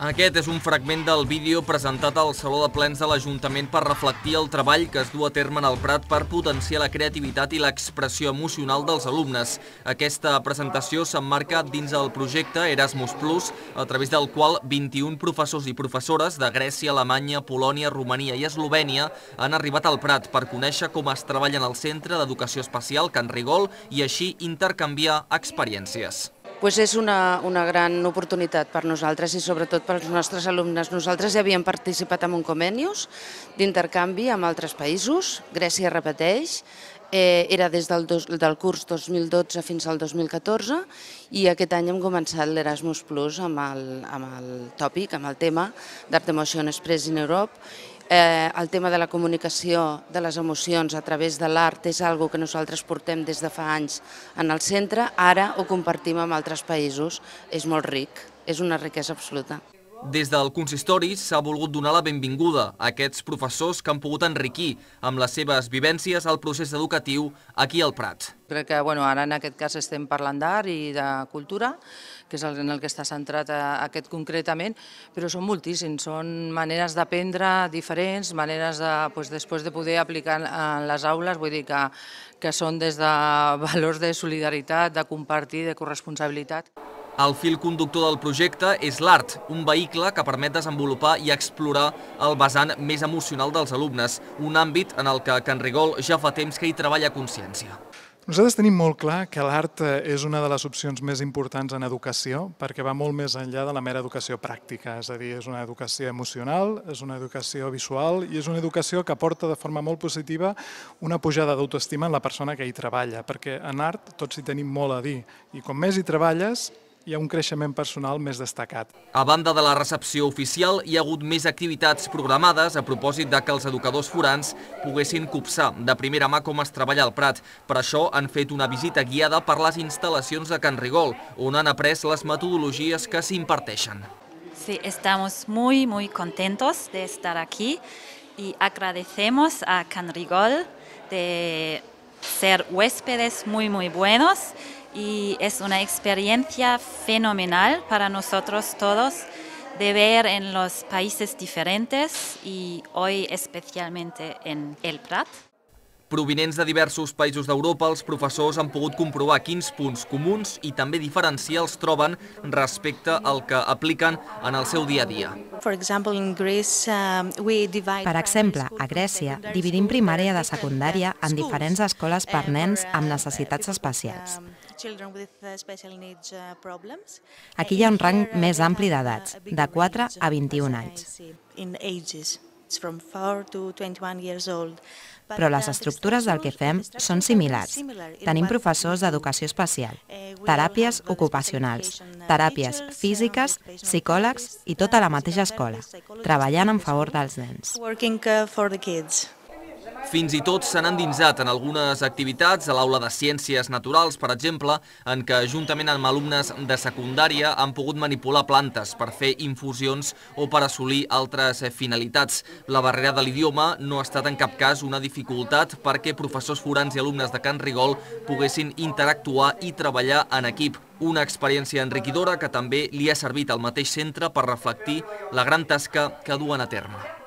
Aquest és un fragment del vídeo presentat al Saló de Plens de l'Ajuntament per reflectir el treball que es du a terme en el Prat per potenciar la creativitat i l'expressió emocional dels alumnes. Aquesta presentació s'emmarca dins del projecte Erasmus+, Plus, a través del qual 21 professors i professores de Grècia, Alemanya, Polònia, Romania i Eslovènia han arribat al Prat per conèixer com es treballa en el Centre d'Educació Especial Can Rigol i així intercanviar experiències doncs és una, una gran oportunitat per nosaltres i sobretot per nostres alumnes. Nosaltres ja havíem participat en un convenius d'intercanvi amb altres països, Grècia repeteix, eh, era des del, dos, del curs 2012 fins al 2014 i aquest any hem començat l'Erasmus Plus amb el, amb el tòpic, amb el tema d'Art Emotion Express in Europe Eh, el tema de la comunicació de les emocions a través de l'art és algo que nosaltres portem des de fa anys en el centre, ara ho compartim amb altres països, és molt ric, és una riquesa absoluta. Des del consistori s'ha volgut donar la benvinguda a aquests professors que han pogut enriquir amb les seves vivències al procés educatiu aquí al Prat. Crec que bueno, ara en aquest cas estem parlant d'art i de cultura, que és en el que està centrat eh, aquest concretament, però són moltíssims, són maneres d'aprendre diferents, maneres de, doncs, després de poder aplicar en les aules, vull dir que, que són des de valors de solidaritat, de compartir, de corresponsabilitat. El fil conductor del projecte és l'art, un vehicle que permet desenvolupar i explorar el vessant més emocional dels alumnes, un àmbit en el que Can Rigol ja fa temps que hi treballa consciència. Nosaltres tenim molt clar que l'art eh, és una de les opcions més importants en educació perquè va molt més enllà de la mera educació pràctica, és a dir, és una educació emocional, és una educació visual i és una educació que aporta de forma molt positiva una pujada d'autoestima en la persona que hi treballa, perquè en art tots hi tenim molt a dir i com més hi treballes, hi ha un creixement personal més destacat. A banda de la recepció oficial, hi ha hagut més activitats programades a propòsit de que els educadors forans poguessin copsar de primera mà com es treballa al Prat. Per això han fet una visita guiada per les instal·lacions de Can Rigol, on han après les metodologies que s'imparteixen. Sí, estamos muy, muy contentos de estar aquí y agradecemos a Can Rigol de ser huéspedes muy, muy buenos y es una experiencia fenomenal para nosotros todos de ver en los países diferentes y hoy especialmente en El Prat. Provinents de diversos països d'Europa, els professors han pogut comprovar quins punts comuns i també diferencials troben respecte al que apliquen en el seu dia a dia. Uh, per exemple, a Grècia dividim primària de secundària en diferents escoles per nens amb necessitats especials. Uh, uh, Aquí hi ha un rang uh, més ampli d'edats, de 4 a 21 anys. Però les estructures del que fem són similars. Tenim professors d'educació especial, teràpies ocupacionals, teràpies físiques, psicòlegs i tota la mateixa escola, treballant en favor dels nens. Fins i tot s'han endinsat en algunes activitats a l'aula de Ciències Naturals, per exemple, en què juntament amb alumnes de secundària han pogut manipular plantes per fer infusions o per assolir altres finalitats. La barrera de l'idioma no ha estat en cap cas una dificultat perquè professors forans i alumnes de Can Rigol poguessin interactuar i treballar en equip. Una experiència enriquidora que també li ha servit al mateix centre per reflectir la gran tasca que duen a terme.